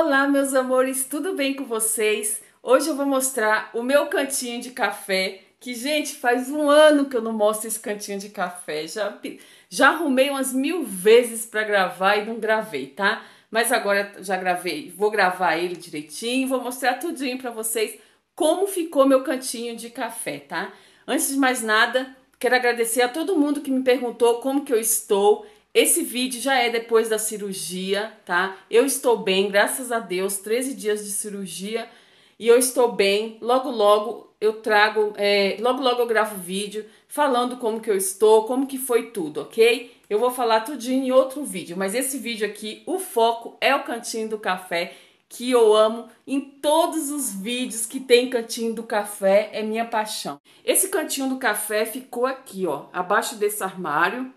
Olá, meus amores, tudo bem com vocês? Hoje eu vou mostrar o meu cantinho de café, que, gente, faz um ano que eu não mostro esse cantinho de café. Já, já arrumei umas mil vezes para gravar e não gravei, tá? Mas agora já gravei, vou gravar ele direitinho, vou mostrar tudinho para vocês como ficou meu cantinho de café, tá? Antes de mais nada, quero agradecer a todo mundo que me perguntou como que eu estou. Esse vídeo já é depois da cirurgia, tá? Eu estou bem, graças a Deus, 13 dias de cirurgia e eu estou bem. Logo, logo eu trago, é, logo, logo eu gravo vídeo falando como que eu estou, como que foi tudo, ok? Eu vou falar tudinho em outro vídeo, mas esse vídeo aqui, o foco é o cantinho do café que eu amo em todos os vídeos que tem cantinho do café, é minha paixão. Esse cantinho do café ficou aqui, ó, abaixo desse armário,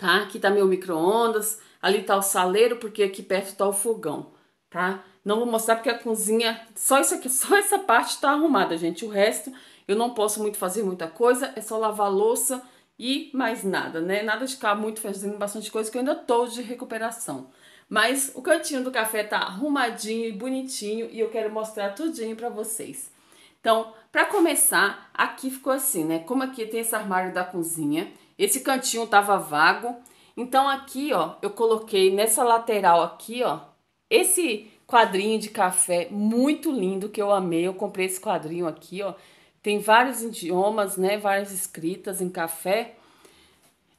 tá? Aqui tá meu micro-ondas, ali tá o saleiro, porque aqui perto tá o fogão, tá? Não vou mostrar porque a cozinha, só isso aqui, só essa parte tá arrumada, gente. O resto eu não posso muito fazer muita coisa, é só lavar louça e mais nada, né? Nada de ficar muito fazendo bastante coisa que eu ainda tô de recuperação. Mas o cantinho do café tá arrumadinho e bonitinho e eu quero mostrar tudinho para vocês. Então, para começar, aqui ficou assim, né? Como aqui tem esse armário da cozinha, esse cantinho tava vago. Então aqui, ó, eu coloquei nessa lateral aqui, ó, esse quadrinho de café muito lindo que eu amei. Eu comprei esse quadrinho aqui, ó. Tem vários idiomas, né, várias escritas em café.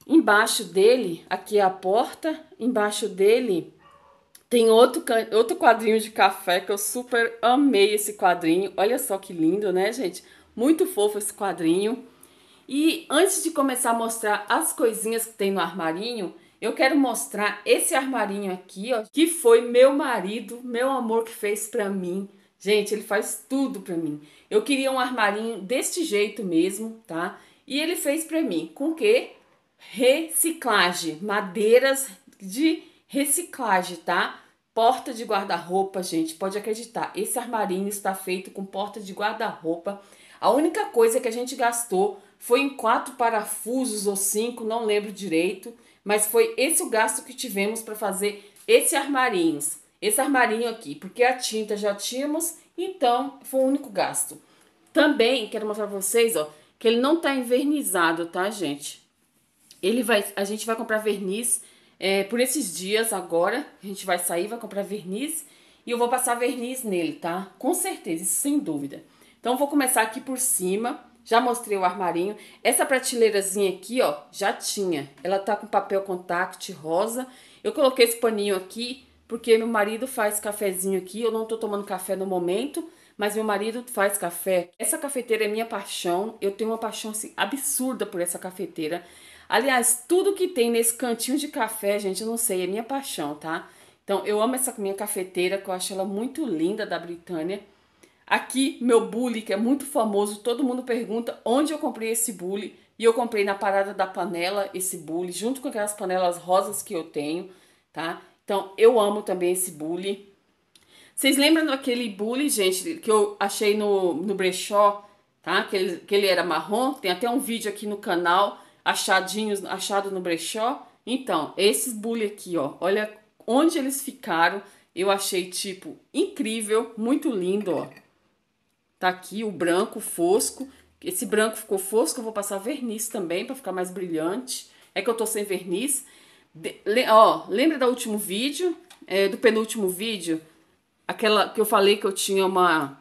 Embaixo dele, aqui é a porta, embaixo dele tem outro, outro quadrinho de café que eu super amei esse quadrinho. Olha só que lindo, né, gente? Muito fofo esse quadrinho. E antes de começar a mostrar as coisinhas que tem no armarinho, eu quero mostrar esse armarinho aqui, ó, que foi meu marido, meu amor que fez para mim. Gente, ele faz tudo para mim. Eu queria um armarinho deste jeito mesmo, tá? E ele fez para mim com que reciclagem, madeiras de reciclagem, tá? Porta de guarda-roupa, gente, pode acreditar. Esse armarinho está feito com porta de guarda-roupa a única coisa que a gente gastou foi em quatro parafusos ou cinco, não lembro direito, mas foi esse o gasto que tivemos para fazer esse armarinhos, esse armarinho aqui, porque a tinta já tínhamos, então foi o único gasto. Também quero mostrar para vocês, ó, que ele não tá envernizado, tá, gente? Ele vai, a gente vai comprar verniz é, por esses dias agora, a gente vai sair, vai comprar verniz e eu vou passar verniz nele, tá? Com certeza, isso sem dúvida. Então vou começar aqui por cima. Já mostrei o armarinho. Essa prateleirazinha aqui, ó, já tinha. Ela tá com papel contact rosa. Eu coloquei esse paninho aqui porque meu marido faz cafezinho aqui. Eu não tô tomando café no momento, mas meu marido faz café. Essa cafeteira é minha paixão. Eu tenho uma paixão assim, absurda por essa cafeteira. Aliás, tudo que tem nesse cantinho de café, gente, eu não sei, é minha paixão, tá? Então, eu amo essa minha cafeteira, que eu acho ela muito linda da Britânia. Aqui, meu bully, que é muito famoso, todo mundo pergunta onde eu comprei esse bully. E eu comprei na parada da panela esse bully, junto com aquelas panelas rosas que eu tenho, tá? Então, eu amo também esse bully. Vocês lembram daquele bully, gente, que eu achei no, no brechó, tá? Que ele, que ele era marrom. Tem até um vídeo aqui no canal, achadinhos, achado no brechó. Então, esses bully aqui, ó. Olha onde eles ficaram. Eu achei, tipo, incrível, muito lindo, ó. Tá aqui o branco fosco. Esse branco ficou fosco, eu vou passar verniz também para ficar mais brilhante. É que eu tô sem verniz. De, ó, lembra do último vídeo? É, do penúltimo vídeo? Aquela que eu falei que eu tinha uma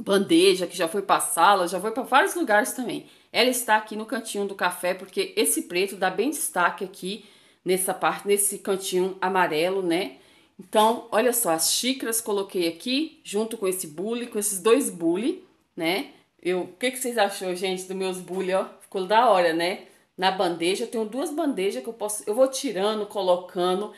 bandeja que já foi passada sala, já foi para vários lugares também. Ela está aqui no cantinho do café, porque esse preto dá bem destaque aqui nessa parte, nesse cantinho amarelo, né? Então, olha só, as xícaras coloquei aqui, junto com esse bule, com esses dois bule, né? Eu, o que, que vocês achou, gente, dos meus bule, ó? Ficou da hora, né? Na bandeja, eu tenho duas bandejas que eu posso, eu vou tirando, colocando.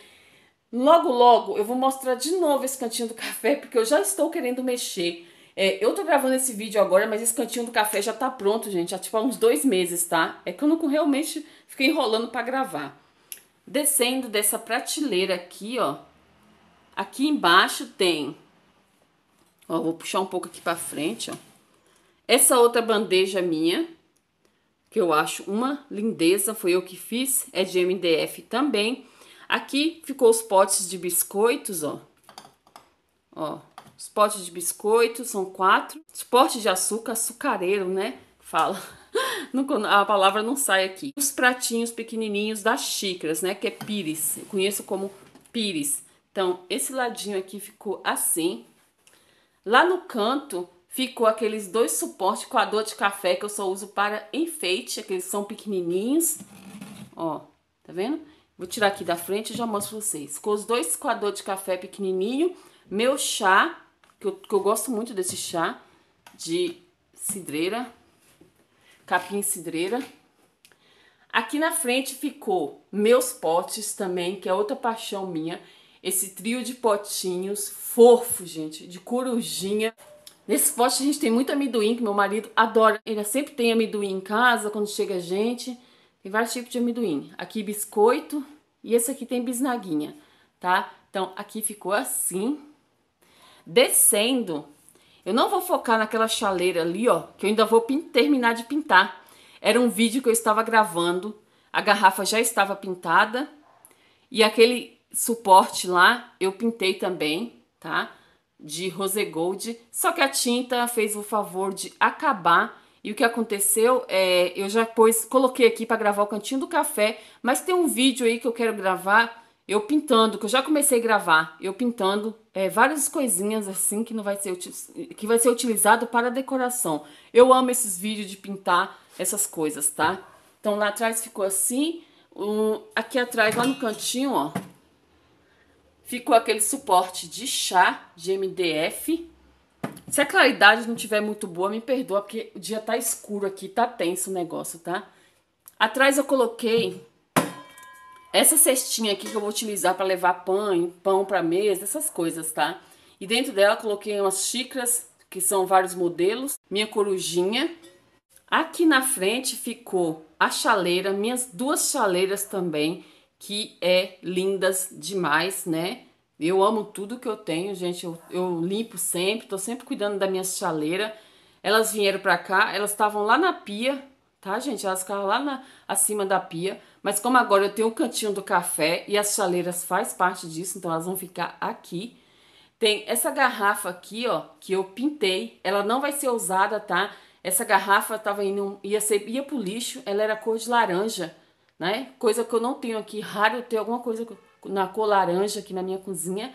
Logo, logo, eu vou mostrar de novo esse cantinho do café, porque eu já estou querendo mexer. É, eu tô gravando esse vídeo agora, mas esse cantinho do café já tá pronto, gente. Já, tipo, há uns dois meses, tá? É que eu não realmente fiquei enrolando para gravar. Descendo dessa prateleira aqui, ó Aqui embaixo tem, ó, vou puxar um pouco aqui para frente, ó. Essa outra bandeja minha, que eu acho uma lindeza, foi eu que fiz, é de MDF também. Aqui ficou os potes de biscoitos, ó. Ó, os potes de biscoito são quatro. Os potes de açúcar, açucareiro, né? Fala. a palavra não sai aqui. Os pratinhos pequenininhos das xícaras, né? Que é pires. Eu conheço como pires. Então, esse ladinho aqui ficou assim. Lá no canto ficou aqueles dois suportes com a dor de café que eu só uso para enfeite, aqueles são pequenininhos. Ó, tá vendo? Vou tirar aqui da frente e já mostro pra vocês. Com os dois coador de café pequenininho, meu chá, que eu, que eu gosto muito desse chá, de cidreira, capim cidreira. Aqui na frente ficou meus potes também, que é outra paixão minha esse trio de potinhos fofo, gente, de corujinha. Nesse pote a gente tem muito amendoim, que meu marido adora. Ele sempre tem amendoim em casa quando chega gente. Tem vários tipos de amendoim. Aqui biscoito e esse aqui tem bisnaguinha, tá? Então aqui ficou assim. Descendo, eu não vou focar naquela chaleira ali, ó, que eu ainda vou terminar de pintar. Era um vídeo que eu estava gravando, a garrafa já estava pintada e aquele suporte lá, eu pintei também, tá? De rose gold, só que a tinta fez o favor de acabar e o que aconteceu é, eu já pois coloquei aqui para gravar o cantinho do café, mas tem um vídeo aí que eu quero gravar, eu pintando, que eu já comecei a gravar, eu pintando é, várias coisinhas assim que não vai ser que vai ser utilizado para decoração. Eu amo esses vídeos de pintar essas coisas, tá? Então lá atrás ficou assim, um, aqui atrás lá no cantinho, ó, Ficou aquele suporte de chá de MDF. Se a claridade não tiver muito boa, me perdoa, porque o dia tá escuro aqui, tá tenso o negócio, tá? Atrás eu coloquei essa cestinha aqui que eu vou utilizar para levar pão, pão para mesa, essas coisas, tá? E dentro dela coloquei umas xícaras, que são vários modelos, minha corujinha. Aqui na frente ficou a chaleira, minhas duas chaleiras também, que é lindas demais, né? Eu amo tudo que eu tenho, gente. Eu, eu limpo sempre, tô sempre cuidando da minha chaleira. Elas vieram pra cá, elas estavam lá na pia, tá, gente? Elas ficaram lá na, acima da pia. Mas como agora eu tenho o um cantinho do café e as chaleiras faz parte disso, então elas vão ficar aqui. Tem essa garrafa aqui, ó, que eu pintei. Ela não vai ser usada, tá? Essa garrafa tava indo, ia, ser, ia pro lixo, ela era cor de laranja né? Coisa que eu não tenho aqui, raro eu ter alguma coisa na cor laranja aqui na minha cozinha.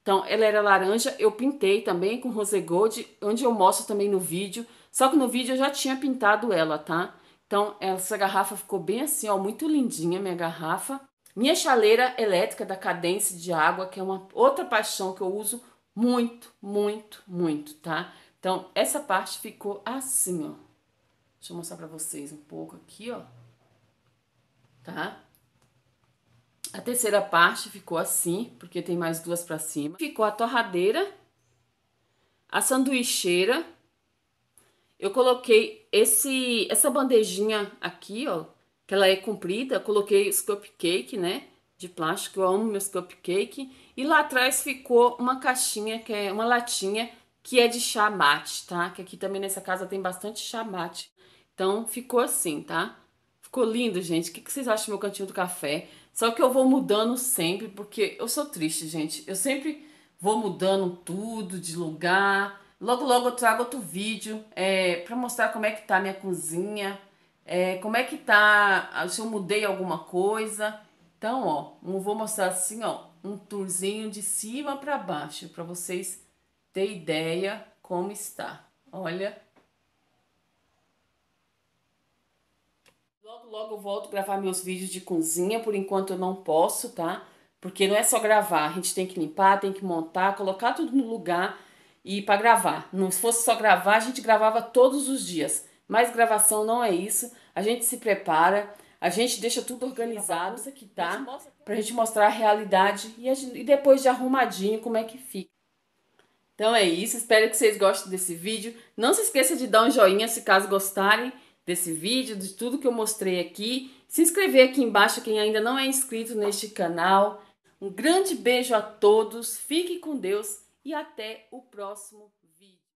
Então, ela era laranja, eu pintei também com rose gold, onde eu mostro também no vídeo. Só que no vídeo eu já tinha pintado ela, tá? Então, essa garrafa ficou bem assim, ó, muito lindinha minha garrafa. Minha chaleira elétrica da Cadence de água, que é uma outra paixão que eu uso muito, muito, muito, tá? Então, essa parte ficou assim, ó. Deixa eu mostrar pra vocês um pouco aqui, ó tá? A terceira parte ficou assim, porque tem mais duas para cima. Ficou a torradeira, a sanduicheira. Eu coloquei esse essa bandejinha aqui, ó, que ela é comprida, coloquei os cupcake, né? de plástico, eu amo meus cupcake. E lá atrás ficou uma caixinha, que é uma latinha, que é de chá mate, tá? Que aqui também nessa casa tem bastante chá mate. Então ficou assim, tá? Ficou lindo, gente. O que, vocês acham do meu cantinho do café? Só que eu vou mudando sempre, porque eu sou triste, gente. Eu sempre vou mudando tudo de lugar. Logo, logo eu trago outro vídeo é, para mostrar como é que tá a minha cozinha, é, como é que tá, ah, se eu mudei alguma coisa. Então, ó, eu vou mostrar assim, ó, um tourzinho de cima para baixo, para vocês terem ideia como está. Olha. Logo, logo eu volto gravar meus vídeos de cozinha, por enquanto eu não posso, tá? Porque não é só gravar, a gente tem que limpar, tem que montar, colocar tudo no lugar e para gravar. Não se fosse só gravar, a gente gravava todos os dias. Mas gravação não é isso. A gente se prepara, a gente deixa tudo organizado, isso aqui tá? Pra gente mostrar a realidade e, a gente, e depois de arrumadinho como é que fica. Então é isso, espero que vocês gostem desse vídeo. Não se esqueça de dar um joinha se caso gostarem desse vídeo, de tudo que eu mostrei aqui. Se inscrever aqui embaixo quem ainda não é inscrito neste canal. Um grande beijo a todos, fique com Deus e até o próximo